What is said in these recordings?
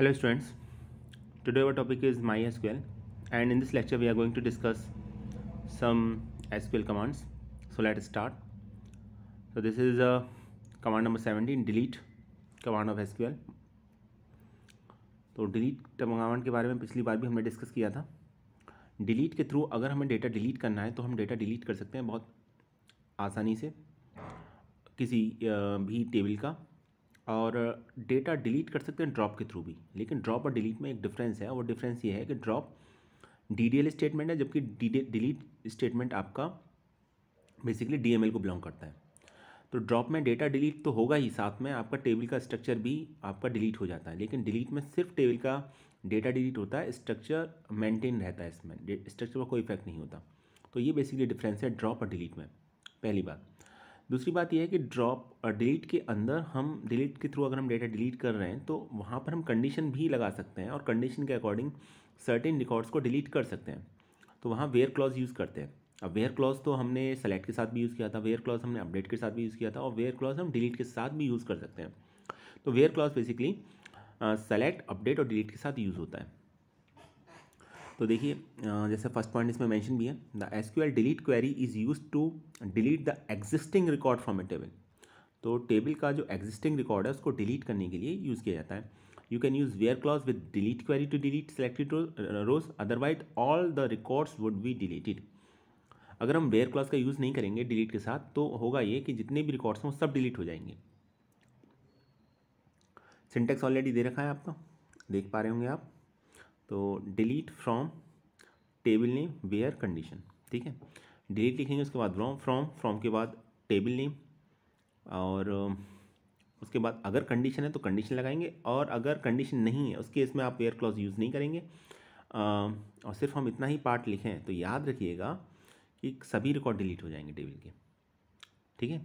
Hello students, today our topic is MySQL and in this lecture we are going to discuss some SQL commands. So let us start. So this is uh, command number 17 delete command of SQL. तो delete command के बारे में पिछली बार भी हमने discuss किया था delete के थ्रू अगर हमें डेटा डिलीट करना है तो हम डेटा डिलीट कर सकते हैं बहुत आसानी से किसी भी टेबल का और डेटा डिलीट कर सकते हैं ड्रॉप के थ्रू भी लेकिन ड्रॉप और डिलीट में एक डिफरेंस है और डिफरेंस ये है कि ड्रॉप डी स्टेटमेंट है जबकि डिलीट स्टेटमेंट आपका बेसिकली डी को बिलोंग करता है तो ड्रॉप में डेटा डिलीट तो होगा ही साथ में आपका टेबल का स्ट्रक्चर भी आपका डिलीट हो जाता है लेकिन डिलीट में सिर्फ टेबल का डेटा डिलीट होता है स्ट्रक्चर मेंटेन रहता है इसमें स्ट्रक्चर पर कोई इफेक्ट नहीं होता तो ये बेसिकली डिफरेंस है ड्रॉप और डिलीट में पहली बात दूसरी बात यह है कि ड्रॉप डिलीट के अंदर हम डिलीट के थ्रू अगर हम डेटा डिलीट कर रहे हैं तो वहाँ पर हम कंडीशन भी लगा सकते हैं और कंडीशन के अकॉर्डिंग सर्टेन रिकॉर्ड्स को डिलीट कर सकते हैं तो वहाँ वेयर क्लॉज यूज़ करते हैं अब वेयर क्लॉज तो हमने सेलेक्ट के साथ भी यूज़ किया था वेयर क्लॉज हमने अपडेट के साथ भी यूज़ किया था और वेयर क्लॉज हम डिलीट के साथ भी यूज़ कर सकते हैं तो where clause basically select update और डिलीट के साथ यूज़ होता है तो देखिए जैसे फर्स्ट पॉइंट इसमें मेंशन भी है the S Q L delete query is use to delete the existing record from a table तो टेबल का जो एग्जिस्टिंग रिकॉर्ड है उसको डिलीट करने के लिए यूज़ किया जाता है you can use where clause with delete query to delete selected rows otherwise all the records would be deleted अगर हम वेयर क्लॉज का यूज़ नहीं करेंगे डिलीट के साथ तो होगा ये कि जितने भी रिकॉर्ड्स हैं वो सब डिलीट हो जाएंगे सिंटेक्स ऑलरेडी दे रखा है आपका देख पा रहे होंगे आप तो delete from table name where condition ठीक है डिलीट लिखेंगे उसके बाद फ्रॉम फ्रॉम फ्रॉम के बाद टेबल नेम और um, उसके बाद अगर कंडीशन है तो कंडीशन लगाएंगे और अगर कंडीशन नहीं है उस केस में आप वेयर क्लॉज यूज़ नहीं करेंगे आ, um, और सिर्फ हम इतना ही पार्ट लिखें तो याद रखिएगा कि सभी रिकॉर्ड डिलीट हो जाएंगे टेबल के ठीक है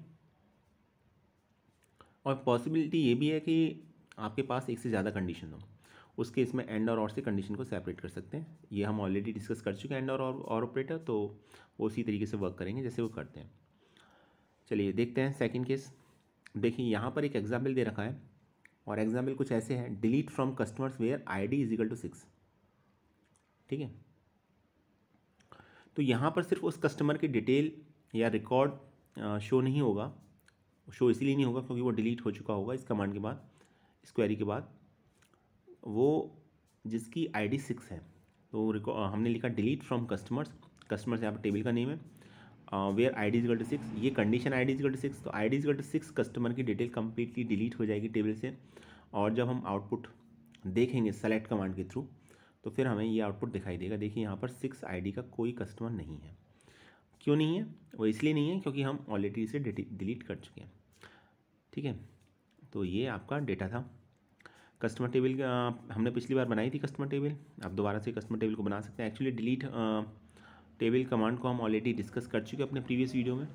और पॉसिबिलिटी ये भी है कि आपके पास एक से ज़्यादा कंडीशन हो उसके इसमें एंड और और से कंडीशन को सेपरेट कर सकते हैं ये हम ऑलरेडी डिस्कस कर चुके हैं एंड और और ऑपरेटर तो वो उसी तरीके से वर्क करेंगे जैसे वो करते हैं चलिए देखते हैं सेकेंड केस देखिए यहाँ पर एक एग्जाम्पल दे रखा है और एग्जाम्पल कुछ ऐसे हैं delete from customers where I D is equal to six ठीक है तो यहाँ पर सिर्फ उस कस्टमर की डिटेल या रिकॉर्ड शो नहीं होगा शो इसलिए नहीं होगा क्योंकि वो डिलीट हो चुका होगा इस कमांड के बाद इस क्वेरी के बाद वो जिसकी आई डी सिक्स है तो हमने लिखा डिलीट फ्रॉम कस्टमर्स कस्टमर्स यहाँ पर टेबल का नेम है where I D is equal to six ये condition I D is equal to six तो I D is equal to six customer की डिटेल कम्प्लीटली डिलीट हो जाएगी टेबल से और जब हम आउटपुट देखेंगे सेलेक्ट कमांड के थ्रू तो फिर हमें ये आउटपुट दिखाई देगा देखिए यहाँ पर सिक्स आईडी का कोई कस्टमर नहीं है क्यों नहीं है वो इसलिए नहीं है क्योंकि हम ऑलरेडी इसे डिलीट कर चुके हैं ठीक है तो ये आपका डेटा था कस्टमर टेबल हमने पिछली बार बनाई थी कस्टमर टेबल आप दोबारा से कस्टमर टेबल को बना सकते हैं एक्चुअली डिलीट टेबल कमांड को हम ऑलरेडी डिस्कस कर चुके हैं अपने प्रीवियस वीडियो में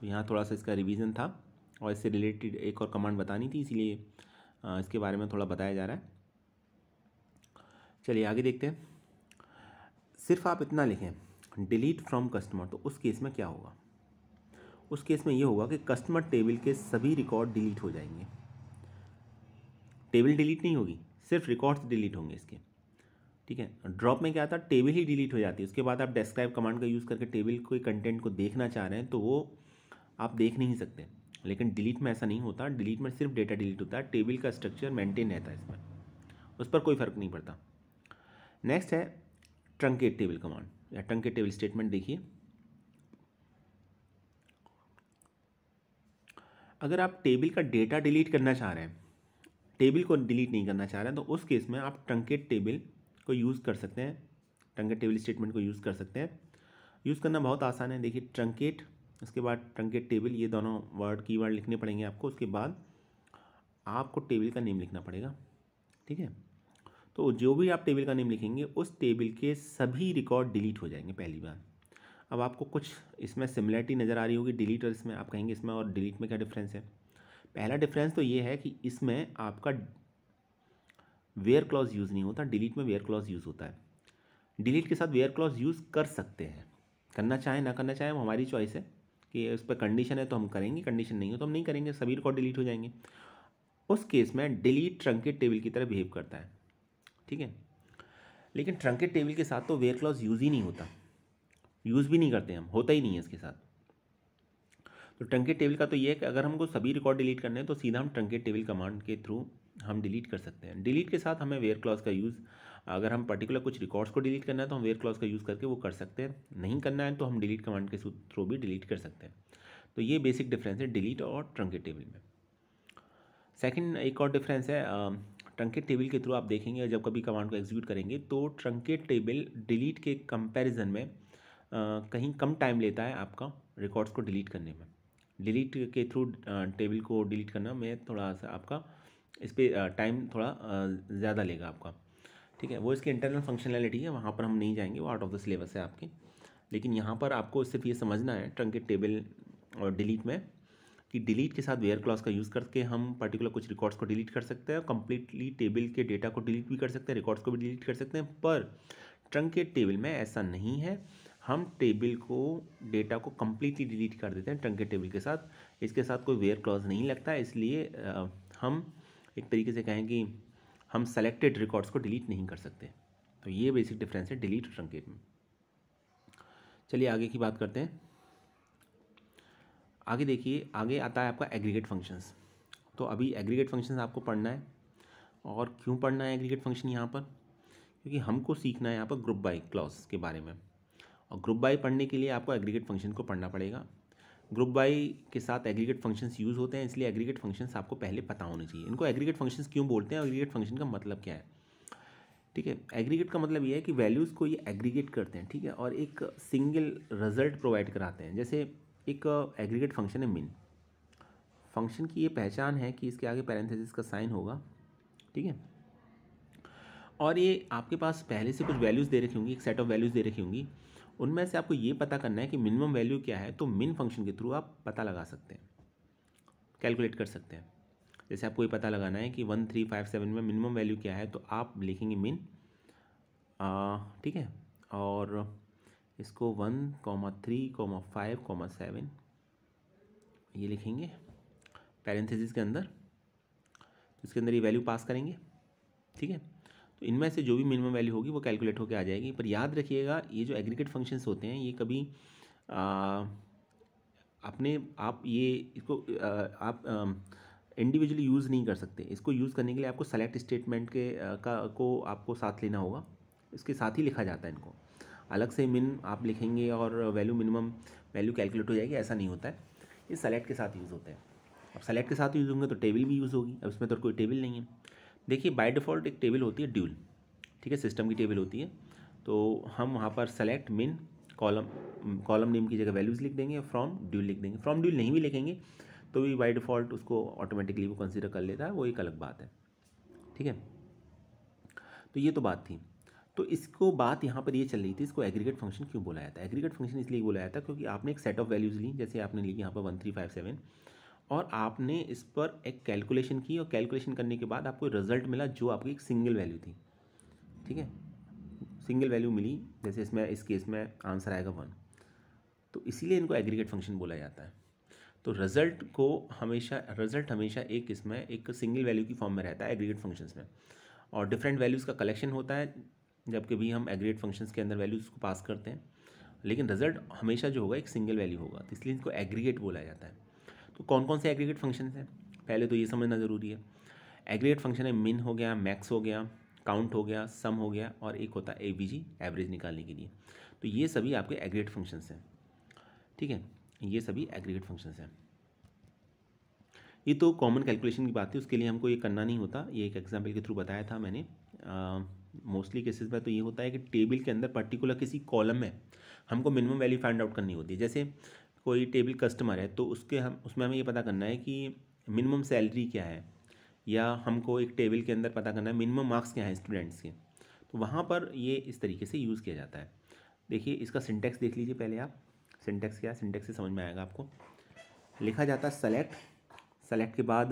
तो यहाँ थोड़ा सा इसका रिवीजन था और इससे रिलेटेड एक और कमांड बतानी थी इसीलिए इसके बारे में थोड़ा बताया जा रहा है चलिए आगे देखते हैं सिर्फ आप इतना लिखें डिलीट फ्रॉम कस्टमर तो उस केस में क्या होगा उस केस में ये होगा कि कस्टमर टेबल के सभी रिकॉर्ड डिलीट हो जाएंगे टेबल डिलीट नहीं होगी सिर्फ रिकॉर्ड्स डिलीट होंगे इसके ठीक है ड्रॉप में क्या था टेबल ही डिलीट हो जाती है उसके बाद आप डेस्क्राइब कमांड का यूज़ करके टेबल के कंटेंट को देखना चाह रहे हैं तो वो आप देख नहीं सकते लेकिन डिलीट में ऐसा नहीं होता डिलीट में सिर्फ डेटा डिलीट होता है टेबल का स्ट्रक्चर मेंटेन रहता है इसमें उस पर कोई फ़र्क नहीं पड़ता नेक्स्ट है ट्रंकेट टेबल कमांड या ट्रंकेट टेबल स्टेटमेंट देखिए अगर आप टेबल का डेटा डिलीट करना चाह रहे हैं टेबल को डिलीट नहीं करना चाह रहे हैं तो उस केस में आप ट्रंकेट टेबल को यूज़ कर सकते हैं ट्रंकेट टेबल स्टेटमेंट को यूज़ कर सकते हैं यूज़ करना बहुत आसान है देखिए ट्रंकेट उसके बाद ट्रंकेट टेबल ये दोनों वर्ड वर्ड लिखने पड़ेंगे आपको उसके बाद आपको टेबल का नेम लिखना पड़ेगा ठीक है तो जो भी आप टेबल का नेम लिखेंगे उस टेबल के सभी रिकॉर्ड डिलीट हो जाएंगे पहली बार अब आपको कुछ इसमें सिमिलरिटी नज़र आ रही होगी डिलीट और इसमें आप कहेंगे इसमें और डिलीट में क्या डिफरेंस है पहला डिफरेंस तो ये है कि इसमें आपका वेयर क्लॉज यूज़ नहीं होता डिलीट में वेयर क्लॉज यूज़ होता है डिलीट के साथ वेयर क्लॉज यूज़ कर सकते हैं करना चाहें ना करना चाहें वो हमारी चॉइस है कि उस पर कंडीशन है तो हम करेंगे कंडीशन नहीं हो तो हम नहीं करेंगे सभी रिकॉर्ड डिलीट हो जाएंगे उस केस में डिलीट ट्रंकेट टेबल की तरह बिहेव करता है ठीक है लेकिन ट्रंकेट टेबल के साथ तो वेयर क्लॉज यूज़ ही नहीं होता यूज़ भी नहीं करते हम होता ही नहीं है इसके साथ तो ट्रंकेट टेबल का तो ये है कि अगर हमको सभी रिकॉर्ड डिलीट करने हैं तो सीधा हम ट्रंकेट टेबल कमांड के थ्रू हम डिलीट कर सकते हैं डिलीट के साथ हमें वेयर क्लॉज का यूज़ अगर हम पर्टिकुलर कुछ रिकॉर्ड्स को डिलीट करना है तो हम वेयर क्लॉज का यूज़ करके वो कर सकते हैं नहीं करना है तो हम डिलीट कमांड के थ्रू भी डिलीट कर सकते हैं तो ये बेसिक डिफरेंस है डिलीट और ट्रंकेट टेबल में सेकेंड एक और डिफरेंस है ट्रंकेट टेबल के थ्रू आप देखेंगे जब कभी कमांड को एग्जीक्यूट करेंगे तो ट्रंकेट टेबल डिलीट के कंपेरिजन में कहीं कम टाइम लेता है आपका रिकॉर्ड्स को डिलीट करने में डिलीट के थ्रू टेबल को डिलीट करना में थोड़ा सा आपका इस पर टाइम थोड़ा ज़्यादा लेगा आपका ठीक है वो इसकी इंटरनल फंक्शनैलिटी है वहाँ पर हम नहीं जाएंगे वो आउट ऑफ द सिलेबस है आपके लेकिन यहाँ पर आपको सिर्फ ये समझना है ट्रंकेट टेबल और डिलीट में कि डिलीट के साथ वेयर क्लास का यूज़ करके हम पर्टिकुलर कुछ रिकॉर्ड्स को डिलीट कर सकते हैं कंप्लीटली टेबल के डेटा को डिलीट भी कर सकते हैं रिकॉर्ड्स को भी डिलीट कर सकते हैं पर ट्रंकेट टेबल में ऐसा नहीं है हम टेबल को डेटा को कम्प्लीटली डिलीट कर देते हैं ट्रंकेट टेबल के साथ इसके साथ कोई वेयर क्लॉज नहीं लगता इसलिए हम एक तरीके से कहें कि हम सेलेक्टेड रिकॉर्ड्स को डिलीट नहीं कर सकते तो ये बेसिक डिफरेंस है डिलीट और ट्रंकेट में चलिए आगे की बात करते हैं आगे देखिए आगे आता है आपका एग्रीगेट फंक्शंस तो अभी एग्रीगेट फंक्शंस आपको पढ़ना है और क्यों पढ़ना है एग्रीगेट फंक्शन यहाँ पर क्योंकि हमको सीखना है यहाँ पर ग्रुप बाई क्लॉज के बारे में और ग्रुप बाई पढ़ने के लिए आपको एग्रीगेट फंक्शन को पढ़ना पड़ेगा ग्रुप बाई के साथ एग्रीगेट फंक्शंस यूज़ होते हैं इसलिए एग्रीगेट फंक्शंस आपको पहले पता होने चाहिए इनको एग्रीगेट फंक्शंस क्यों बोलते हैं एग्रीगेट फंक्शन का मतलब क्या है ठीक है एग्रीगेट का मतलब ये है कि वैल्यूज़ को ये एग्रीगेट करते हैं ठीक है और एक सिंगल रिजल्ट प्रोवाइड कराते हैं जैसे एक एग्रीगेट फंक्शन है मिन फंक्शन की ये पहचान है कि इसके आगे पैरेंथेसिस का साइन होगा ठीक है और ये आपके पास पहले से कुछ वैल्यूज़ दे रखी होंगी एक सेट ऑफ वैल्यूज़ दे रखी होंगी उनमें से आपको ये पता करना है कि मिनिमम वैल्यू क्या है तो मिन फंक्शन के थ्रू आप पता लगा सकते हैं कैलकुलेट कर सकते हैं जैसे आपको ये पता लगाना है कि वन थ्री फाइव सेवन में मिनिमम वैल्यू क्या है तो आप लिखेंगे मिन ठीक है और इसको one comma three comma five comma seven ये लिखेंगे पैरेंथेसिस के अंदर इसके अंदर ये वैल्यू पास करेंगे ठीक है तो इनमें से जो भी मिनिमम वैल्यू होगी वो कैलकुलेट होकर आ जाएगी पर याद रखिएगा ये जो एग्रीगेट फंक्शंस होते हैं ये कभी आ, अपने आप ये इसको आ, आप इंडिविजुअली यूज़ नहीं कर सकते इसको यूज़ करने के लिए आपको सेलेक्ट स्टेटमेंट के आ, का को आपको साथ लेना होगा इसके साथ ही लिखा जाता है इनको अलग से मिन आप लिखेंगे और वैल्यू मिनिमम वैल्यू कैलकुलेट हो जाएगी ऐसा नहीं होता है ये सेलेक्ट के साथ यूज़ होते हैं अब सेलेक्ट के साथ यूज़ होंगे तो टेबल भी यूज़ होगी अब इसमें तो कोई टेबल नहीं है देखिए बाय डिफ़ॉल्ट एक टेबल होती है ड्यूल ठीक है सिस्टम की टेबल होती है तो हम वहाँ पर सेलेक्ट मिन कॉलम कॉलम नेम की जगह वैल्यूज़ लिख देंगे फ्रॉम ड्यूल लिख देंगे फ्रॉम ड्यूल नहीं भी लिखेंगे तो भी बाई डिफ़ॉल्ट उसको ऑटोमेटिकली वो कंसिडर कर लेता है वो एक अलग बात है ठीक है तो ये तो बात थी तो इसको बात यहाँ पर ये चल रही थी इसको एग्रीगेट फंक्शन क्यों बोला जाता है एग्रीगेट फंक्शन इसलिए बोला जाता है क्योंकि आपने एक सेट ऑफ वैल्यूज़ ली जैसे आपने ली यहाँ पर वन थ्री फाइव सेवन और आपने इस पर एक कैलकुलेशन की और कैलकुलेशन करने के बाद आपको रिजल्ट मिला जो आपकी एक सिंगल वैल्यू थी ठीक है सिंगल वैल्यू मिली जैसे इसमें इस केस में आंसर आएगा वन तो इसीलिए इनको एग्रीगेट फंक्शन बोला जाता है तो रिजल्ट को हमेशा रिजल्ट हमेशा एक इसमें एक सिंगल वैल्यू की फॉर्म में रहता है एग्रीगेट फंक्शंस में और डिफरेंट वैल्यूज़ का कलेक्शन होता है जबकि भी हम एग्रीगेट फंक्शंस के अंदर वैल्यूज़ को पास करते हैं लेकिन रिजल्ट हमेशा जो होगा एक सिंगल वैल्यू होगा तो इसलिए इनको एग्रीगेट बोला जाता है तो कौन कौन से एग्रीगेट फंक्शन हैं पहले तो ये समझना ज़रूरी है एग्रीगेट फंक्शन है मिन हो गया मैक्स हो गया काउंट हो गया सम हो गया और एक होता है ए एवरेज निकालने के लिए तो ये सभी आपके एग्रीगेट फंक्शंस हैं ठीक है ये सभी एग्रीगेट फंक्शंस हैं ये तो कॉमन कैलकुलेशन की बात थी उसके लिए हमको ये करना नहीं होता ये एक एग्जाम्पल के थ्रू बताया था मैंने मोस्टली केसेस में तो ये होता है कि टेबल के अंदर पर्टिकुलर किसी कॉलम में हमको मिनिमम वैल्यू फाइंड आउट करनी होती है जैसे कोई टेबल कस्टमर है तो उसके हम उसमें हमें ये पता करना है कि मिनिमम सैलरी क्या है या हमको एक टेबल के अंदर पता करना है मिनिमम मार्क्स क्या हैं स्टूडेंट्स के तो वहाँ पर ये इस तरीके से यूज़ किया जाता है देखिए इसका सिंटेक्स देख लीजिए पहले आप सिंटेक्स क्या है सिंटेक्स से समझ में आएगा आपको लिखा जाता है सेलेक्ट सेलेक्ट के बाद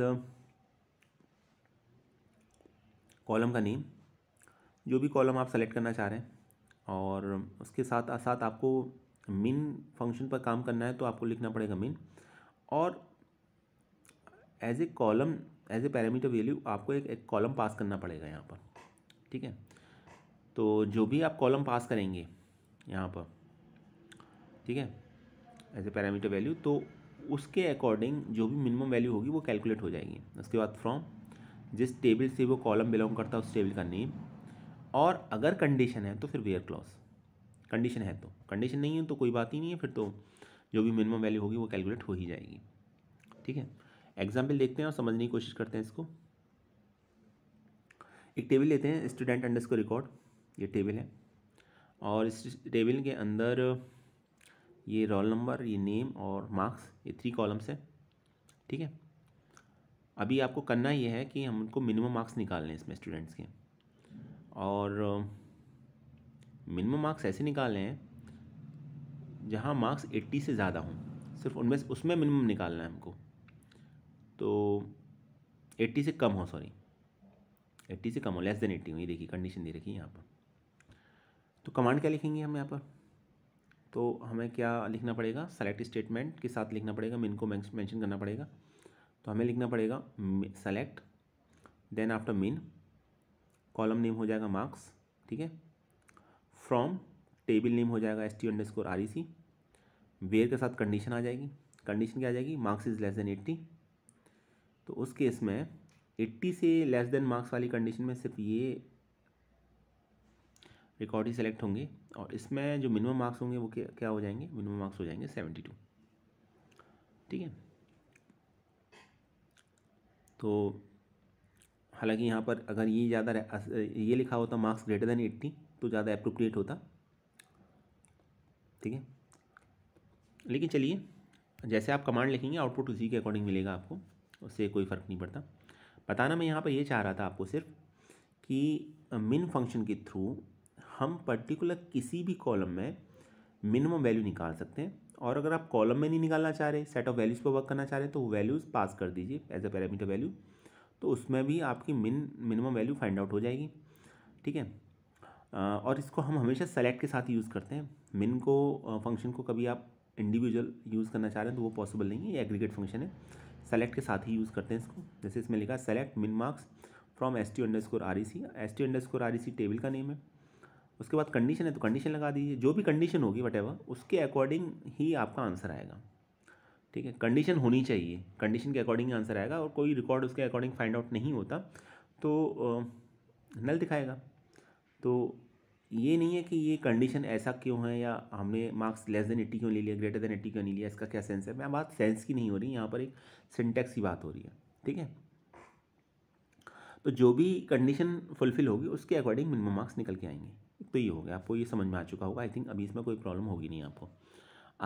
कॉलम का नेम जो भी कॉलम आप सेलेक्ट करना चाह रहे हैं और उसके साथ साथ आपको मिन फंक्शन पर काम करना है तो आपको लिखना पड़ेगा मिन और as a column as a parameter value आपको एक एक कॉलम पास करना पड़ेगा यहाँ पर ठीक है तो जो भी आप कॉलम पास करेंगे यहाँ पर ठीक है एज ए पैरामीटर वैल्यू तो उसके अकॉर्डिंग जो भी मिनिमम वैल्यू होगी वो कैलकुलेट हो जाएगी उसके बाद फ्रॉम जिस टेबल से वो कॉलम बिलोंग करता है उस टेबल का नेम और अगर कंडीशन है तो फिर वेयर क्लॉज कंडीशन है तो कंडीशन नहीं है तो कोई बात ही नहीं है फिर तो जो भी मिनिमम वैल्यू होगी वो कैलकुलेट हो ही जाएगी ठीक है एग्जाम्पल देखते हैं और समझने की कोशिश करते हैं इसको एक टेबल लेते हैं स्टूडेंट अंडर स्कोर रिकॉर्ड ये टेबल है और इस टेबल के अंदर ये रोल नंबर ये नेम और मार्क्स ये थ्री कॉलम्स है ठीक है अभी आपको करना ये है कि हमको मिनिमम मार्क्स निकालने हैं इसमें स्टूडेंट्स के और मिनिमम मार्क्स ऐसे निकालने हैं जहाँ मार्क्स 80 से ज़्यादा हों सिर्फ उनमें उसमें मिनिमम निकालना है हमको तो 80 से कम हो सॉरी 80 से कम हो लेस देन 80 हो ये देखिए कंडीशन दे रखी है यहाँ पर तो कमांड क्या लिखेंगे हम यहाँ पर तो हमें क्या लिखना पड़ेगा सेलेक्ट स्टेटमेंट के साथ लिखना पड़ेगा मिन को मैंशन करना पड़ेगा तो हमें लिखना पड़ेगा select then after min column name हो जाएगा मार्क्स ठीक है फ्रॉम टेबल नेम हो जाएगा S T under score R E C where के साथ कंडीशन आ जाएगी कंडीशन क्या आ जाएगी marks is less than eighty तो उस केस में एट्टी से लेस देन मार्क्स वाली कंडीशन में सिर्फ ये रिकॉर्ड ही सेलेक्ट होंगे और इसमें जो मिनिमम मार्क्स होंगे वो क्या हो जाएंगे मिनिमम मार्क्स हो जाएंगे सेवेंटी टू ठीक है तो हालांकि यहाँ पर अगर ये ज़्यादा ये लिखा होता मार्क्स ग्रेटर देन एट्टी तो ज़्यादा अप्रोप्रिएट होता ठीक है लेकिन चलिए जैसे आप कमांड लिखेंगे आउटपुट उसी के अकॉर्डिंग मिलेगा आपको उससे कोई फ़र्क नहीं पड़ता बताना मैं यहाँ पर यह चाह रहा था आपको सिर्फ कि मिन फंक्शन के थ्रू हम पर्टिकुलर किसी भी कॉलम में मिनिमम वैल्यू निकाल सकते हैं और अगर आप कॉलम में नहीं निकालना चाह रहे सेट ऑफ वैल्यूज़ पर वर्क करना चाह रहे हैं तो वो वैल्यूज़ पास कर दीजिए एज अ पैरामीटर वैल्यू तो उसमें भी आपकी मिन मिनिमम वैल्यू फाइंड आउट हो जाएगी ठीक है और इसको हम हमेशा सेलेक्ट के साथ यूज़ करते हैं मिन को फंक्शन को कभी आप इंडिविजुअल यूज़ करना चाह रहे हैं तो वो पॉसिबल नहीं है ये एग्रीगेट फंक्शन है सेलेक्ट के साथ ही यूज़ करते हैं इसको जैसे इसमें लिखा select min marks from S T under score R E C S T under score R E C table का नेम है उसके बाद कंडीशन है तो कंडीशन लगा दीजिए जो भी कंडीशन होगी वट एवर उसके अकॉर्डिंग ही आपका आंसर आएगा ठीक है कंडीशन होनी चाहिए कंडीशन के अकॉर्डिंग आंसर आएगा और कोई रिकॉर्ड उसके अकॉर्डिंग फाइंड आउट नहीं होता तो नल दिखाएगा तो ये नहीं है कि ये कंडीशन ऐसा क्यों है या हमने मार्क्स लेस देन एट्टी क्यों ले लिया ग्रेटर देन एट्टी क्यों नहीं लिया इसका क्या सेंस है मैं बात सेंस की नहीं हो रही यहाँ पर एक सिंटेक्स की बात हो रही है ठीक है तो जो भी कंडीशन फुलफिल होगी उसके अकॉर्डिंग मिनिमम मार्क्स निकल के आएंगे तो ये हो गया आपको ये समझ में आ चुका होगा आई थिंक अभी इसमें कोई प्रॉब्लम होगी नहीं आपको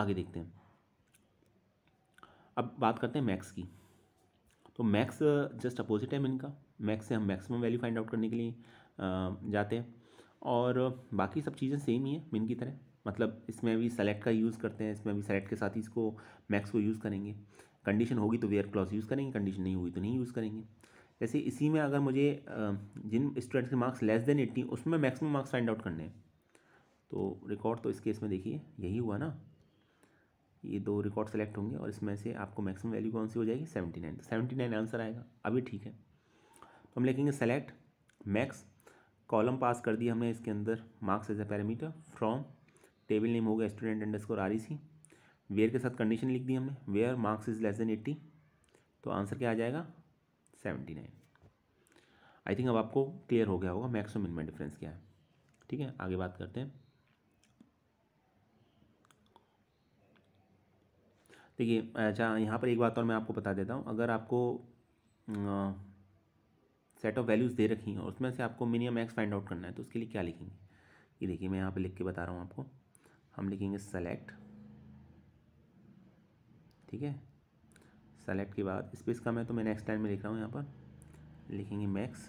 आगे देखते हैं अब बात करते हैं मैक्स की तो मैक्स जस्ट अपोजिट है इनका मैक्स से हम मैक्सिमम वैल्यू फाइंड आउट करने के लिए जाते हैं और बाकी सब चीज़ें सेम ही है मिन की तरह मतलब इसमें भी सेलेक्ट का यूज़ करते हैं इसमें भी सेलेक्ट के साथ ही इसको मैक्स को यूज़ करेंगे कंडीशन होगी तो वेयर क्लॉज यूज़ करेंगे कंडीशन नहीं होगी तो नहीं यूज़ करेंगे जैसे इसी में अगर मुझे जिन स्टूडेंट्स के मार्क्स लेस देन एट्टी उसमें मैक्सिमम मार्क्स फाइंड आउट करने हैं तो रिकॉर्ड तो इस केस में देखिए यही हुआ ना ये दो रिकॉर्ड सेलेक्ट होंगे और इसमें से आपको मैक्सिमम वैल्यू कौन सी हो जाएगी seventy nine seventy nine answer आएगा अभी ठीक है तो हम लिखेंगे सेलेक्ट मैक्स कॉलम पास कर दिया हमने इसके अंदर marks as a parameter from table name हो गया student under score R C where के साथ कंडीशन लिख दी हमने where marks is less than eighty तो आंसर क्या आ जाएगा सेवेंटी नाइन आई थिंक अब आपको क्लियर हो गया होगा मैक्सिमम इनमें डिफरेंस क्या है ठीक है आगे बात करते हैं देखिए अच्छा यहाँ पर एक बात और मैं आपको बता देता हूँ अगर आपको सेट ऑफ वैल्यूज़ दे रखी हैं उसमें से आपको मिनिमम एक्स फाइंड आउट करना है तो उसके लिए क्या लिखेंगे ये देखिए मैं यहाँ पे लिख के बता रहा हूँ आपको हम लिखेंगे सेलेक्ट ठीक है सेलेक्ट के बाद स्पेस कम है तो मैं नेक्स्ट टाइम में लिख रहा हूँ यहाँ पर लिखेंगे मैक्स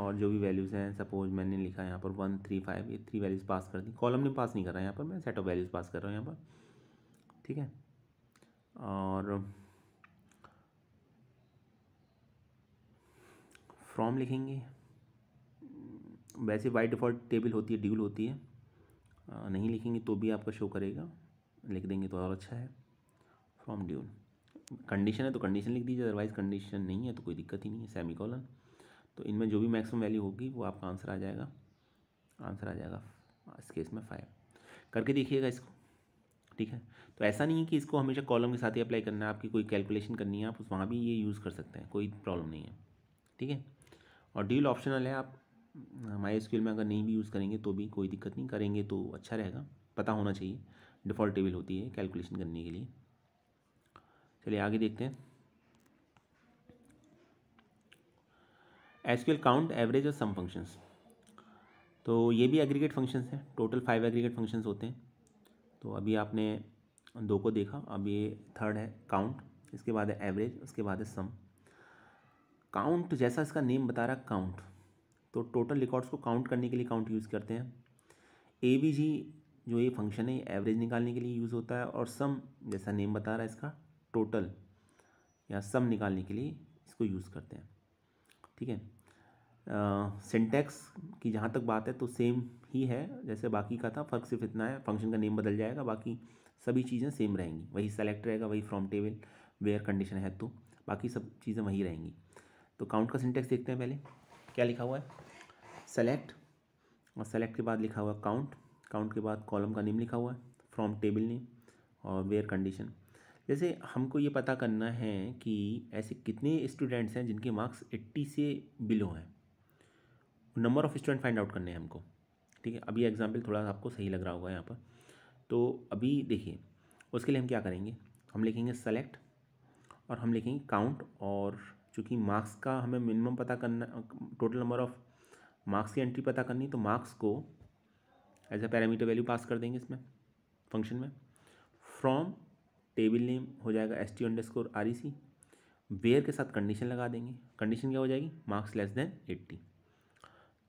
और जो भी वैल्यूज़ हैं सपोज मैंने लिखा यहाँ पर वन थ्री फाइव ये थ्री वैल्यूज़ पास कर दी कॉलम ने पास नहीं कर रहा है यहाँ पर मैं सेट ऑफ वैल्यूज़ पास कर रहा हूँ यहाँ पर ठीक है और फ्रॉम लिखेंगे वैसे बाई डिफ़ॉल्ट टेबल होती है ड्यूल होती है नहीं लिखेंगे तो भी आपका शो करेगा लिख देंगे तो और अच्छा है फ्रॉम ड्यूल कंडीशन है तो कंडीशन लिख दीजिए अदरवाइज़ कंडीशन नहीं है तो कोई दिक्कत ही नहीं है सेमी कॉलन तो इनमें जो भी मैक्सिमम वैल्यू होगी वो आपका आंसर आ जाएगा आंसर आ जाएगा इस केस में फाइव करके देखिएगा इसको ठीक है तो ऐसा नहीं है कि इसको हमेशा कॉलम के साथ ही अप्लाई करना है आपकी कोई कैलकुलेशन करनी है आप उस वहाँ भी ये यूज़ कर सकते हैं कोई प्रॉब्लम नहीं है ठीक है और डील ऑप्शनल है आप माई स्किल में अगर नहीं भी यूज़ करेंगे तो भी कोई दिक्कत नहीं करेंगे तो अच्छा रहेगा पता होना चाहिए डिफ़ॉल्ट टेबल होती है कैलकुलेशन करने के लिए चलिए आगे देखते हैं एस काउंट एवरेज और सम फंक्शंस तो ये भी एग्रीगेट फंक्शंस हैं टोटल फाइव एग्रीगेट फंक्शंस होते हैं तो अभी आपने दो को देखा अब ये थर्ड है काउंट इसके बाद है एवरेज उसके बाद है सम काउंट जैसा इसका नेम बता रहा है काउंट तो टोटल रिकॉर्ड्स को काउंट करने के लिए काउंट यूज़ करते हैं ए बी जी जो ये फंक्शन है एवरेज निकालने के लिए यूज़ होता है और सम जैसा नेम बता रहा है इसका टोटल या सम निकालने के लिए इसको यूज़ करते हैं ठीक है सिंटेक्स की जहाँ तक बात है तो सेम ही है जैसे बाकी का था फ़र्क सिर्फ इतना है फंक्शन का नेम बदल जाएगा बाकी सभी चीज़ें सेम रहेंगी वही सेलेक्ट रहेगा वही फ्रॉम टेबल वेयर कंडीशन है तो बाकी सब चीज़ें वही रहेंगी तो काउंट का सिंटेक्स देखते हैं पहले क्या लिखा हुआ है सेलेक्ट और सेलेक्ट के बाद लिखा हुआ काउंट काउंट के बाद कॉलम का नेम लिखा हुआ है फ्रॉम टेबल नेम और वेयर कंडीशन जैसे हमको ये पता करना है कि ऐसे कितने स्टूडेंट्स हैं जिनके मार्क्स 80 से बिलो हैं number of student find out करने हैं हमको ठीक है अभी एग्जाम्पल थोड़ा आपको सही लग रहा होगा यहाँ पर तो अभी देखिए उसके लिए हम क्या करेंगे हम लिखेंगे सेलेक्ट और हम लिखेंगे काउंट और चूँकि मार्क्स का हमें मिनिमम पता करना टोटल नंबर ऑफ़ मार्क्स की एंट्री पता करनी तो मार्क्स को as a parameter value pass कर देंगे इसमें फंक्शन में फ्रॉम टेबल नेम हो जाएगा S T under score R E C where के साथ कंडीशन लगा देंगे कंडीशन क्या हो जाएगी मार्क्स लेस देन एट्टी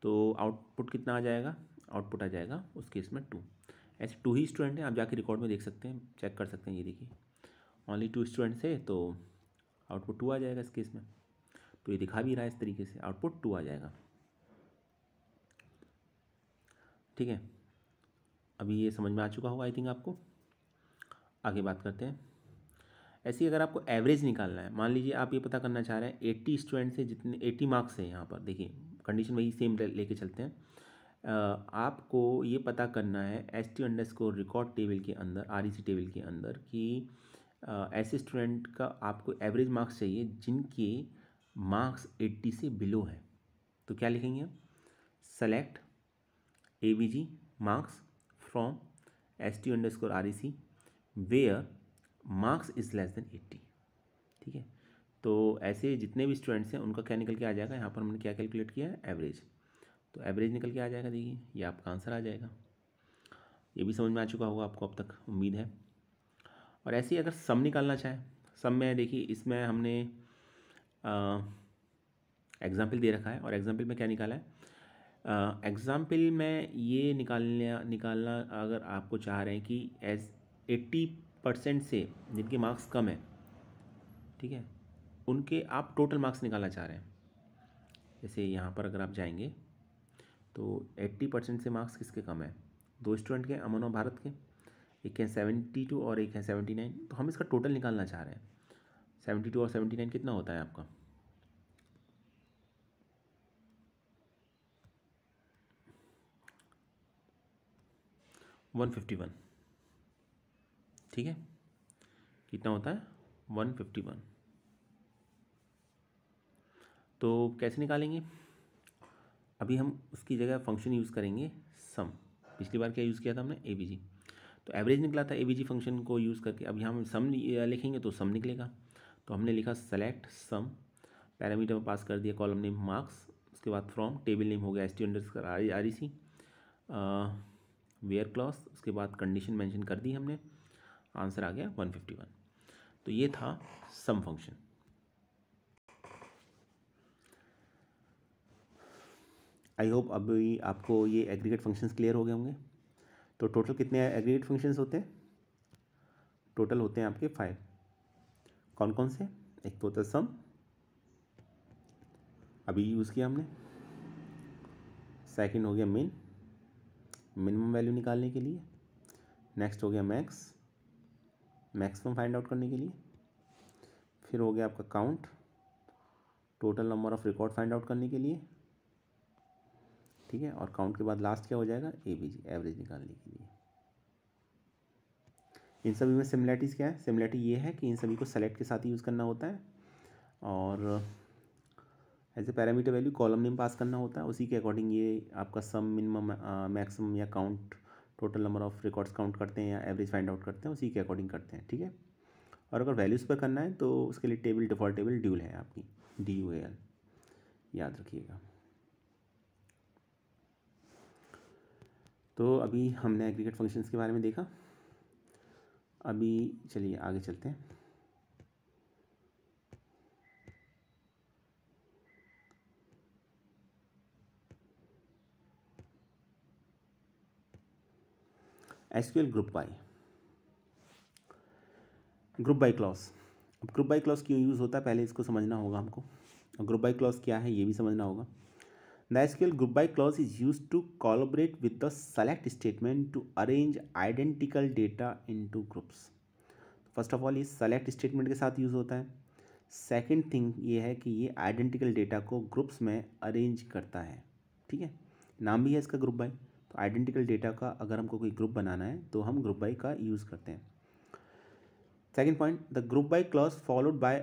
तो आउटपुट कितना आ जाएगा आउटपुट आ जाएगा उस केस में टू ऐसे टू ही स्टूडेंट हैं आप जाके रिकॉर्ड में देख सकते हैं चेक कर सकते हैं ये देखिए ओनली टू स्टूडेंट्स है तो आउटपुट टू आ जाएगा इस केस में तो ये दिखा भी रहा है इस तरीके से आउटपुट टू आ जाएगा ठीक है अभी ये समझ में आ चुका होगा आई थिंक आपको आगे बात करते हैं ऐसे ही अगर आपको एवरेज निकालना है मान लीजिए आप ये पता करना चाह रहे हैं एट्टी स्टूडेंट से जितने एट्टी मार्क्स हैं यहाँ पर देखिए कंडीशन वही सेम लेके चलते हैं आपको ये पता करना है S T under score record table के अंदर आर ई सी टेबल के अंदर कि ऐसे स्टूडेंट का आपको एवरेज मार्क्स चाहिए जिनके मार्क्स 80 से बिलो है तो क्या लिखेंगे आप select A V G marks from S T under score R E C where marks is less than eighty ठीक है तो ऐसे जितने भी स्टूडेंट्स हैं उनका क्या निकल के आ जाएगा यहाँ पर हमने क्या कैलकुलेट किया है एवरेज तो एवरेज निकल के आ जाएगा देखिए ये आपका आंसर आ जाएगा ये भी समझ में आ चुका होगा आपको अब तक उम्मीद है और ऐसे ही अगर सम निकालना चाहें सम में देखिए इसमें हमने एग्ज़ाम्पल दे रखा है और एग्ज़ाम्पल में क्या निकाला है एग्ज़ाम्पल में ये निकालना निकालना अगर आपको चाह रहे हैं कि एज एट्टी परसेंट से जिनके मार्क्स कम है ठीक है उनके आप टोटल मार्क्स निकालना चाह रहे हैं जैसे यहाँ पर अगर आप जाएंगे तो एट्टी परसेंट से मार्क्स किसके कम है दो स्टूडेंट के अमन और भारत के एक है सेवेंटी टू और एक है सेवेंटी नाइन तो हम इसका टोटल निकालना चाह रहे हैं सेवेंटी टू और सेवेंटी नाइन कितना होता है आपका वन फिफ्टी वन ठीक है कितना होता है वन फिफ्टी वन तो कैसे निकालेंगे अभी हम उसकी जगह फंक्शन यूज़ करेंगे सम पिछली बार क्या यूज़ किया था हमने ए बी जी तो एवरेज निकला था ए फंक्शन को यूज़ करके अब यहाँ हम सम लिखेंगे तो सम निकलेगा तो हमने लिखा सेलेक्ट सम पैरामीटर में पास कर दिया कॉलम नेम मार्क्स उसके बाद फ्रॉम टेबल नेम हो गया S T under R E C where clause उसके बाद कंडीशन मेंशन कर दी हमने आंसर आ गया 151 तो ये था सम फंक्शन आई होप अभी आपको ये एग्रीगेट फंक्शंस क्लियर हो गए होंगे तो टोटल कितने एग्रीगेट फंक्शंस होते हैं टोटल होते हैं आपके फाइव कौन कौन से एक तो होता है सम अभी यूज़ किया हमने सेकंड हो गया मिन मिनिमम वैल्यू निकालने के लिए नेक्स्ट हो गया मैक्स मैक्सिमम फाइंड आउट करने के लिए फिर हो गया आपका count total number of record find out करने के लिए ठीक है और काउंट के बाद लास्ट क्या हो जाएगा ए बी जी एवरेज निकालने के लिए इन सभी में सिमिलैरिटीज़ क्या है सिमिलैरिटी ये है कि इन सभी को सेलेक्ट के साथ यूज़ करना होता है और as a parameter value column name pass करना होता है उसी के अकॉर्डिंग ये आपका सम मिनिमम मैक्सिमम या count total number of records count करते हैं या एवरेज फाइंड आउट करते हैं उसी के अकॉर्डिंग करते हैं ठीक है और अगर वैल्यूज़ पर करना है तो उसके लिए टेबल डिफॉल्ट टेबल ड्यूल है आपकी डी यू एल याद रखिएगा तो अभी हमने एग्रीगेट फंक्शंस के बारे में देखा अभी चलिए आगे चलते हैं SQL group by group by clause अब ग्रुप बाई क्लॉस क्यों यूज़ होता है पहले इसको समझना होगा हमको और ग्रुप बाई क्लॉस क्या है ये भी समझना होगा the group by clause is use to to with the select statement to arrange identical data into groups first of all ये सेलेक्ट स्टेटमेंट के साथ यूज़ होता है सेकेंड थिंग ये है कि ये आइडेंटिकल डेटा को ग्रुप्स में अरेंज करता है ठीक है नाम भी है इसका ग्रुप बाई तो आइडेंटिकल डेटा का अगर हमको कोई ग्रुप बनाना है तो हम ग्रुप बाई का यूज़ करते हैं second point the group by clause followed by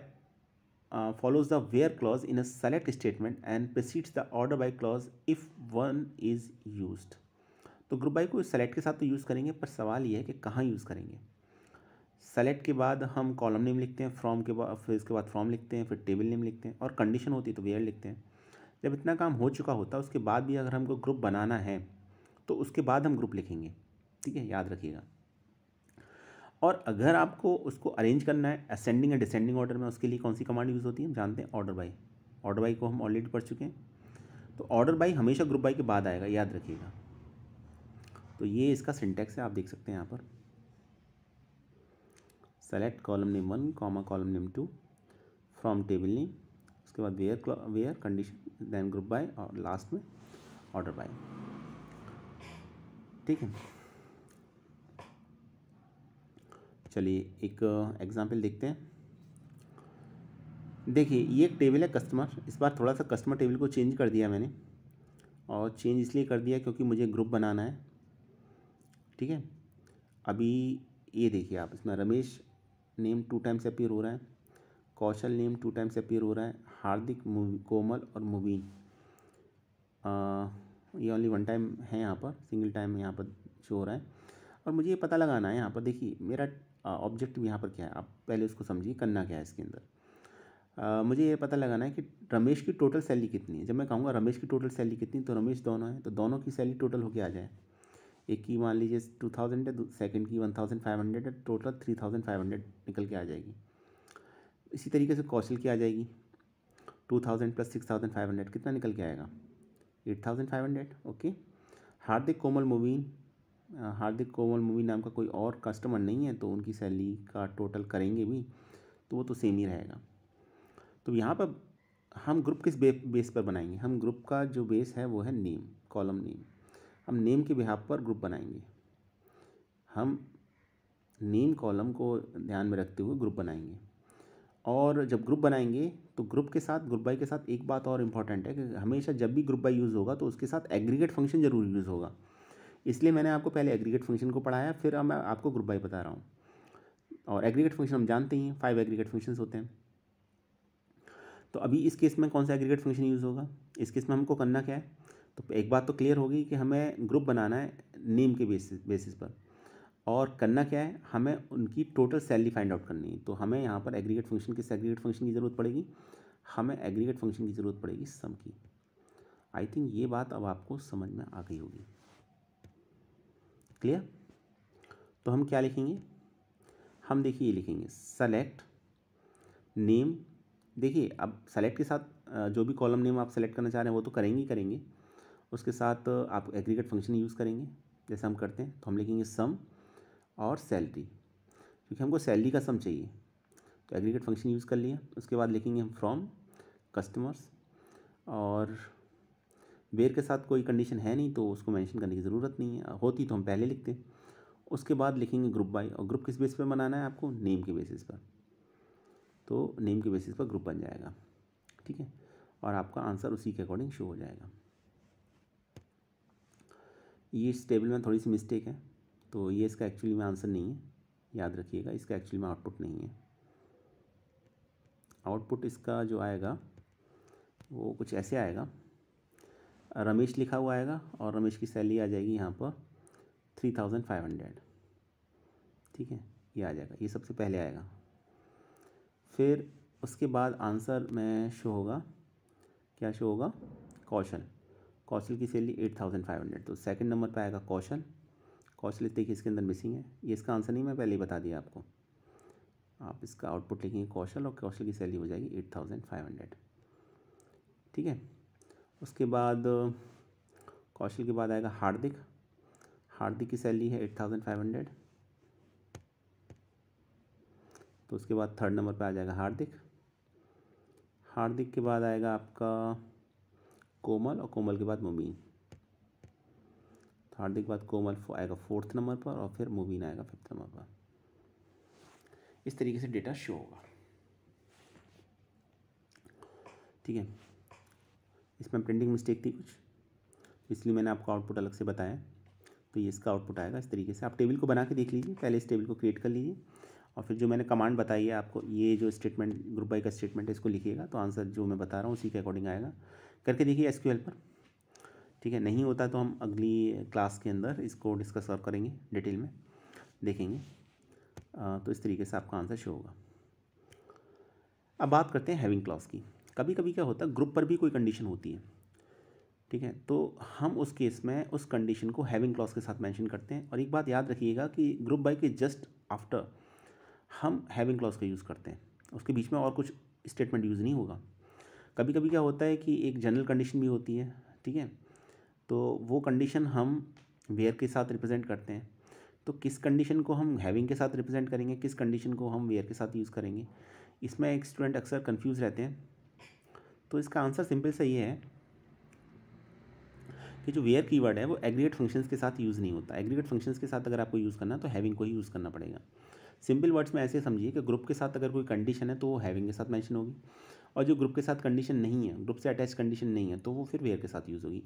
follows uh, follows the where clause in a select statement and precedes the order by clause if one is used तो group by को select के साथ तो use करेंगे पर सवाल ये है कि कहाँ यूज़ करेंगे सेलेक्ट के बाद हम कॉलम नेम लिखते हैं फ्रॉम के बाद फिर इसके बाद फ्रॉम लिखते हैं फिर टेबल नेम लिखते हैं और कंडीशन होती है तो वेयर लिखते हैं जब इतना काम हो चुका होता है उसके बाद भी अगर हमको ग्रुप बनाना है तो उसके बाद हम ग्रुप लिखेंगे ठीक है याद रखिएगा और अगर आपको उसको अरेंज करना है असेंडिंग या डिसेंडिंग ऑर्डर में उसके लिए कौन सी कमांड यूज़ होती है हम जानते हैं ऑर्डर बाई ऑर्डर बाई को हम ऑलरेडी पढ़ चुके हैं तो ऑर्डर बाई हमेशा ग्रुप बाई के बाद आएगा याद रखिएगा तो ये इसका सिंटेक्स है आप देख सकते हैं यहाँ पर select column name one comma column name two from table name उसके बाद where where condition then group by और लास्ट में ऑर्डर बाय ठीक है चलिए एक एग्जाम्पल देखते हैं देखिए ये एक टेबल है कस्टमर इस बार थोड़ा सा कस्टमर टेबल को चेंज कर दिया मैंने और चेंज इसलिए कर दिया क्योंकि मुझे ग्रुप बनाना है ठीक है अभी ये देखिए आप इसमें Ramesh name two times appear हो रहा है Kaushal name two times appear हो रहा है हार्दिक कोमल और मुबीन ये ओनली वन टाइम है यहाँ पर सिंगल टाइम यहाँ पर शो हो रहा है और मुझे ये पता लगाना है यहाँ पर देखिए मेरा ऑब्जेक्टिव यहाँ पर क्या है आप पहले उसको समझिए करना क्या है इसके अंदर मुझे ये पता लगाना है कि रमेश की टोटल सैलरी कितनी है जब मैं कहूँगा रमेश की टोटल सैलरी कितनी तो रमेश दोनों है तो दोनों की सैलरी टोटल होकर आ जाए एक की मान लीजिए टू थाउजेंड है सेकेंड की वन थाउजेंड फाइव हंड्रेड है total three thousand five hundred निकल के आ जाएगी इसी तरीके से कौशल की आ जाएगी two thousand plus six thousand five hundred कितना निकल के आएगा eight thousand five hundred okay Hardik Komal Mubeen Hardik Komal मूवी नाम का कोई और कस्टमर नहीं है तो उनकी सैलरी का टोटल करेंगे भी तो वो तो सेम ही रहेगा तो यहाँ पर हम ग्रुप किस बेस पर बनाएंगे हम ग्रुप का जो बेस है वो है नेम कॉलम नेम हम नेम के बिहाब पर ग्रुप बनाएंगे हम नेम कॉलम को ध्यान में रखते हुए ग्रुप बनाएंगे और जब ग्रुप बनाएंगे तो ग्रुप के साथ ग्रुप बाई के साथ एक बात और इम्पॉर्टेंट है कि हमेशा जब भी ग्रुप बाई यूज़ होगा तो उसके साथ एग्रीगेट फंक्शन जरूर यूज़ होगा इसलिए मैंने आपको पहले एग्रीगेट फंक्शन को पढ़ाया फिर अब मैं आपको ग्रुप बाई बता रहा हूँ और एग्रीगेट फंक्शन हम जानते ही हैं फाइव एग्रीगेट फंक्शंस होते हैं तो अभी इस केस में कौन सा एग्रीगेट फंक्शन यूज़ होगा इस केस में हमको करना क्या है तो एक बात तो क्लियर होगी कि हमें ग्रुप बनाना है नेम के बेसिस बेसिस पर और करना क्या है हमें उनकी टोटल सैलरी फाइंड आउट करनी है तो हमें यहाँ पर एग्रीगेट फंक्शन किस एग्रीगेट फंक्शन की ज़रूरत पड़ेगी हमें एग्रीगेट फंक्शन की ज़रूरत पड़ेगी सम की आई थिंक ये बात अब आपको समझ में आ गई होगी क्लियर तो हम क्या लिखेंगे हम देखिए ये लिखेंगे सेलेक्ट नेम देखिए अब सेलेक्ट के साथ जो भी कॉलम नेम आप सेलेक्ट करना चाह रहे हैं वो तो करेंगे ही करेंगे उसके साथ आप एग्रीगेट फंक्शन यूज़ करेंगे जैसे हम करते हैं तो हम लिखेंगे सम और सैलरी क्योंकि हमको सैलरी का सम चाहिए तो एग्रीगेट फंक्शन यूज़ कर लिया उसके बाद लिखेंगे हम फ्रॉम कस्टमर्स और वेयर के साथ कोई कंडीशन है नहीं तो उसको मैंशन करने की ज़रूरत नहीं है होती तो हम पहले लिखते उसके बाद लिखेंगे ग्रुप बाई और ग्रुप किस बेस पर बनाना है आपको नेम के बेसिस पर तो नेम के बेसिस पर ग्रुप बन जाएगा ठीक है और आपका आंसर उसी के अकॉर्डिंग शो हो जाएगा ये इस टेबल में थोड़ी सी मिस्टेक है तो ये इसका एक्चुअली में आंसर नहीं है याद रखिएगा इसका एक्चुअली में आउटपुट नहीं है आउटपुट इसका जो आएगा वो कुछ ऐसे आएगा रमेश लिखा हुआ आएगा और रमेश की सैलरी आ जाएगी यहाँ पर थ्री थाउजेंड फाइव हंड्रेड ठीक है ये आ जाएगा ये सबसे पहले आएगा फिर उसके बाद आंसर में शो होगा क्या शो होगा कौशल कौशल की salary eight thousand five hundred तो सेकंड नंबर पर आएगा कौशल कौशल देखिए इसके अंदर मिसिंग है ये इसका आंसर नहीं मैं पहले ही बता दिया आपको आप इसका आउटपुट लिखेंगे कौशल और कौशल की सैलरी हो जाएगी एट थाउजेंड फाइव हंड्रेड ठीक है उसके बाद कौशल के बाद आएगा हार्दिक हार्दिक की सैलरी है एट थाउजेंड फाइव हंड्रेड तो उसके बाद थर्ड नंबर पे आ जाएगा हार्दिक हार्दिक के बाद आएगा आपका कोमल और कोमल के बाद मुबीन तो हार्दिक के बाद कोमल आएगा फोर्थ नंबर पर और फिर मुबीन आएगा फिफ्थ नंबर पर इस तरीके से डेटा शो होगा ठीक है इसमें प्रिंटिंग मिस्टेक थी कुछ इसलिए मैंने आपको आउटपुट अलग से बताया तो ये इसका आउटपुट आएगा इस तरीके से आप टेबल को बना के देख लीजिए पहले इस टेबल को क्रिएट कर लीजिए और फिर जो मैंने कमांड बताई है आपको ये जो स्टेटमेंट ग्रुप बाई का स्टेटमेंट है इसको लिखिएगा तो आंसर जो मैं बता रहा हूँ उसी के अकॉर्डिंग आएगा करके देखिए एस पर ठीक है नहीं होता तो हम अगली क्लास के अंदर इसको डिस्कस और करेंगे डिटेल में देखेंगे आ, तो इस तरीके से आपका आंसर शो होगा अब बात करते हैं हैविंग क्लास की कभी कभी क्या होता है ग्रुप पर भी कोई कंडीशन होती है ठीक है तो हम उस केस में उस कंडीशन को हैविंग क्लॉज के साथ मैंशन करते हैं और एक बात याद रखिएगा कि ग्रुप बाई के जस्ट आफ्टर हम हैविंग क्लॉज का यूज़ करते हैं उसके बीच में और कुछ स्टेटमेंट यूज़ नहीं होगा कभी कभी क्या होता है कि एक जनरल कंडीशन भी होती है ठीक है तो वो कंडीशन हम वेयर के साथ रिप्रेजेंट करते हैं तो किस कंडीशन को हम हैविंग के साथ रिप्रेजेंट करेंगे किस कंडीशन को हम वेयर के साथ यूज़ करेंगे इसमें एक स्टूडेंट अक्सर कन्फ्यूज़ रहते हैं तो इसका आंसर सिंपल सा ये है कि जो वेयर कीवर्ड है वो एग्रीगेट फंक्शंस के साथ यूज़ नहीं होता एग्रीगेट फंक्शंस के साथ अगर आपको यूज़ करना तो हैविंग को ही यूज़ करना पड़ेगा सिंपल वर्ड्स में ऐसे समझिए कि ग्रुप के साथ अगर कोई कंडीशन है तो वो हैविंग के साथ मैंशन होगी और जो ग्रुप के साथ कंडीशन नहीं है ग्रुप से अटैच कंडीशन नहीं है तो वो फिर वेयर के साथ यूज़ होगी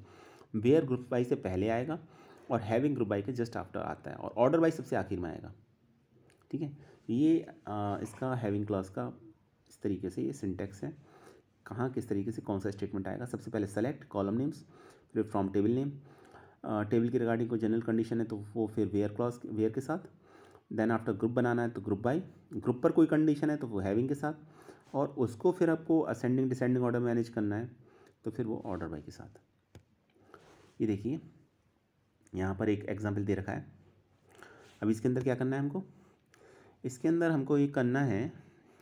वेयर ग्रुप बाई से पहले आएगा और हैविंग ग्रुप बाई के जस्ट आफ्टर आता है और ऑर्डर बाई सबसे आखिर में आएगा ठीक है ये आ, इसका हैविंग क्लास का इस तरीके से ये सिंटेक्स है कहाँ किस तरीके से कौन सा स्टेटमेंट आएगा सबसे पहले सेलेक्ट कॉलम नेम्स फिर फ्रॉम टेबल नेम टेबल की रिगार्डिंग कोई जनरल कंडीशन है तो वो फिर वेयर क्लॉज वेयर के साथ देन आफ्टर ग्रुप बनाना है तो ग्रुप बाई ग्रुप पर कोई कंडीशन है तो वो हैविंग के साथ और उसको फिर आपको असेंडिंग डिसेंडिंग ऑर्डर मैनेज करना है तो फिर वो ऑर्डर बाई के साथ ये देखिए यहाँ पर एक एग्जाम्पल दे रखा है अब इसके अंदर क्या करना है हमको इसके अंदर हमको ये करना है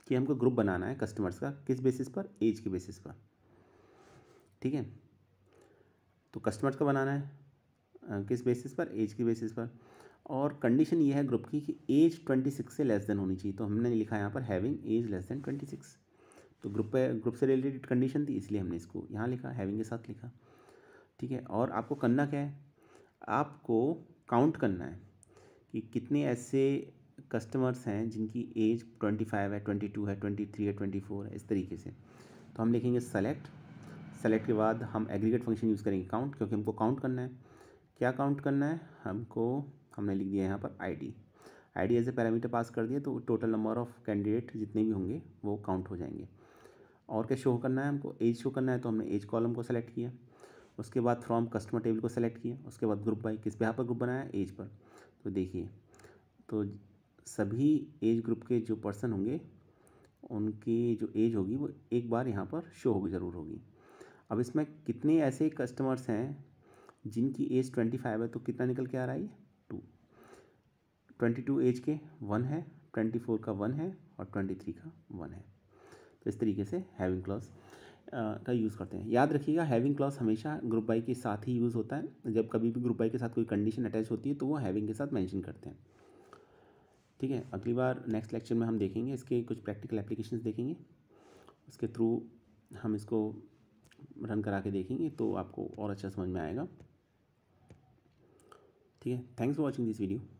कि हमको ग्रुप बनाना है कस्टमर्स का किस बेसिस पर एज के बेसिस पर ठीक है तो कस्टमर्स का बनाना है किस बेसिस पर एज के बेसिस पर और कंडीशन ये है ग्रुप की कि एज ट्वेंटी सिक्स से लेस देन होनी चाहिए तो हमने लिखा है यहाँ पर having age less than twenty six तो ग्रुप पे ग्रुप से रिलेटेड कंडीशन थी इसलिए हमने इसको यहाँ लिखा हैविंग के साथ लिखा ठीक है और आपको करना क्या है आपको काउंट करना है कि कितने ऐसे कस्टमर्स हैं जिनकी एज 25 है 22 है 23 है 24 है इस तरीके से तो हम लिखेंगे सेलेक्ट सेलेक्ट के बाद हम एग्रीगेट फंक्शन यूज़ करेंगे काउंट क्योंकि हमको काउंट करना है क्या काउंट करना है हमको हमने लिख दिया यहाँ पर ID ID as a parameter pass कर दिए तो टोटल नंबर ऑफ़ कैंडिडेट जितने भी होंगे वो काउंट हो जाएंगे और क्या शो करना है हमको एज शो करना है तो हमने एज कॉलम को सेलेक्ट किया उसके बाद फ्रॉम कस्टमर टेबल को सेलेक्ट किया उसके बाद ग्रुप बाई किस पे यहाँ पर ग्रुप बनाया एज पर तो देखिए तो सभी एज ग्रुप के जो पर्सन होंगे उनकी जो एज होगी वो एक बार यहाँ पर शो होगी ज़रूर होगी अब इसमें कितने ऐसे कस्टमर्स हैं जिनकी एज ट्वेंटी फाइव है तो कितना निकल के आ रहा है ये टू ट्वेंटी टू एज के वन है ट्वेंटी फोर का वन है और ट्वेंटी थ्री का वन है तो इस तरीके से हैविंग क्लॉज का यूज़ करते हैं याद रखिएगा हैविंग क्लॉज हमेशा ग्रुप बाई के साथ ही यूज़ होता है जब कभी भी ग्रुप बाई के साथ कोई कंडीशन अटैच होती है तो वो हैविंग के साथ मैंशन करते हैं ठीक है अगली बार नेक्स्ट लेक्चर में हम देखेंगे इसके कुछ प्रैक्टिकल एप्लीकेशन देखेंगे उसके थ्रू हम इसको रन करा के देखेंगे तो आपको और अच्छा समझ में आएगा ठीक है thanks for watching this video